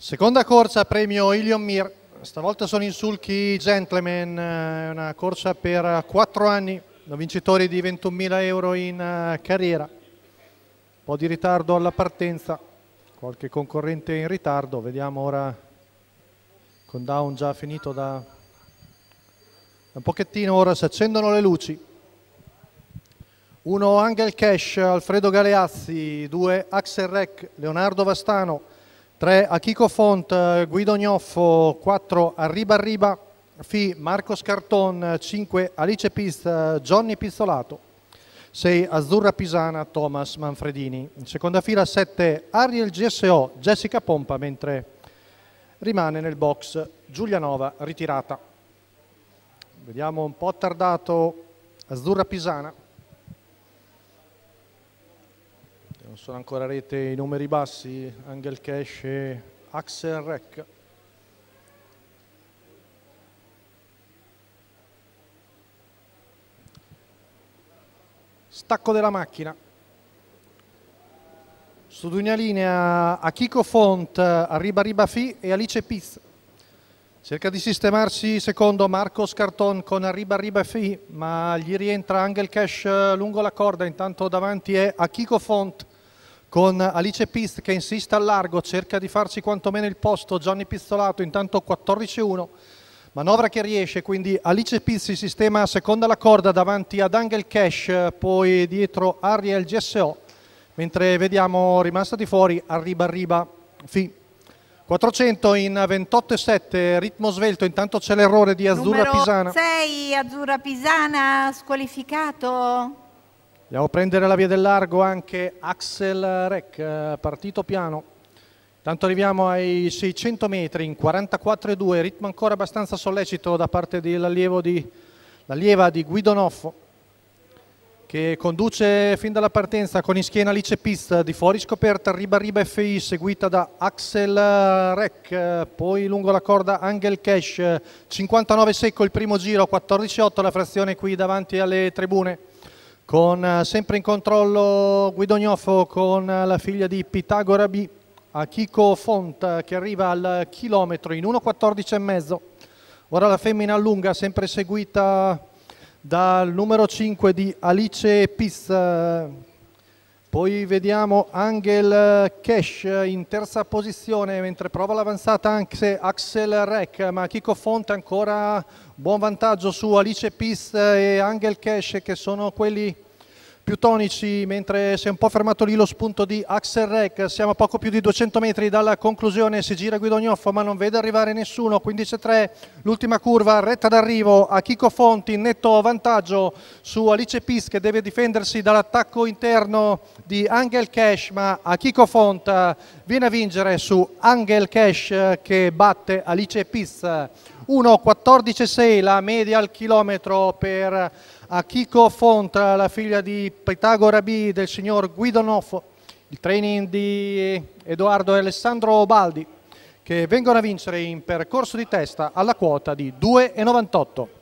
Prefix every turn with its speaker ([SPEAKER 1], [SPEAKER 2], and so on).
[SPEAKER 1] Seconda corsa premio Ilion Mir, stavolta sono in sulchi Gentleman, eh, una corsa per quattro anni, da vincitori di 21.000 euro in eh, carriera, un po' di ritardo alla partenza, qualche concorrente in ritardo, vediamo ora con Down già finito da un pochettino, ora si accendono le luci. Uno Angel Cash, Alfredo Galeazzi, due Axel Rec, Leonardo Vastano, 3 a Chico Font, Guido Gnoffo, 4 a Riba Riba, Fi, Marco Scarton, 5 Alice Pist, Johnny Pizzolato, 6 Azzurra Pisana, Thomas Manfredini. In seconda fila 7 Ariel GSO, Jessica Pompa, mentre rimane nel box Giulianova ritirata. Vediamo un po' tardato Azzurra Pisana. sono ancora rete i numeri bassi, Angel Cash e Axel Reck. Stacco della macchina. Su Dunia linea Akiko Font, Arriba Fi e Alice Piz. Cerca di sistemarsi secondo Marco Scarton con Arriba Arriba Fi, ma gli rientra Angel Cash lungo la corda, intanto davanti è Akiko Font con Alice Pist che insiste al largo, cerca di farci quantomeno il posto, Gianni Pizzolato intanto 14-1, manovra che riesce, quindi Alice Pist si sistema a seconda la corda davanti ad Angel Cash, poi dietro Ariel GSO, mentre vediamo rimasta di fuori Arriba Arriba Fi. 400 in 28,7, ritmo svelto, intanto c'è l'errore di Azzurra Numero Pisana. 6, Azzurra Pisana squalificato. Andiamo a prendere la via del largo anche Axel Reck, eh, partito piano. Tanto arriviamo ai 600 metri in 44,2, ritmo ancora abbastanza sollecito da parte dell'allieva di, di Guido Noffo che conduce fin dalla partenza con in schiena Alice Pista, di fuori scoperta Riba Riba FI seguita da Axel Reck, eh, poi lungo la corda Angel Cash, 59 secco il primo giro, 14,8 la frazione qui davanti alle tribune. Con eh, sempre in controllo Guido Gnoffo con eh, la figlia di Pitagora B, Akiko Font eh, che arriva al chilometro in 1.14,5. Ora la femmina allunga, sempre seguita dal numero 5 di Alice Piss poi vediamo Angel Cash in terza posizione, mentre prova l'avanzata anche Axel Reck, ma Chico Fonte ancora buon vantaggio su Alice Pist e Angel Cash che sono quelli più tonici mentre si è un po' fermato lì lo spunto di Axel Rec siamo a poco più di 200 metri dalla conclusione si gira Guido Gnoffo ma non vede arrivare nessuno 15-3 l'ultima curva retta d'arrivo a Chico Fonti netto vantaggio su Alice Pis che deve difendersi dall'attacco interno di Angel Cash ma a Chico Font viene a vincere su Angel Cash eh, che batte Alice Pis 1.14.6 la media al chilometro per Akiko Fontra, la figlia di Pitagora B del signor Guido Nofo, il training di Edoardo e Alessandro Baldi che vengono a vincere in percorso di testa alla quota di 2.98.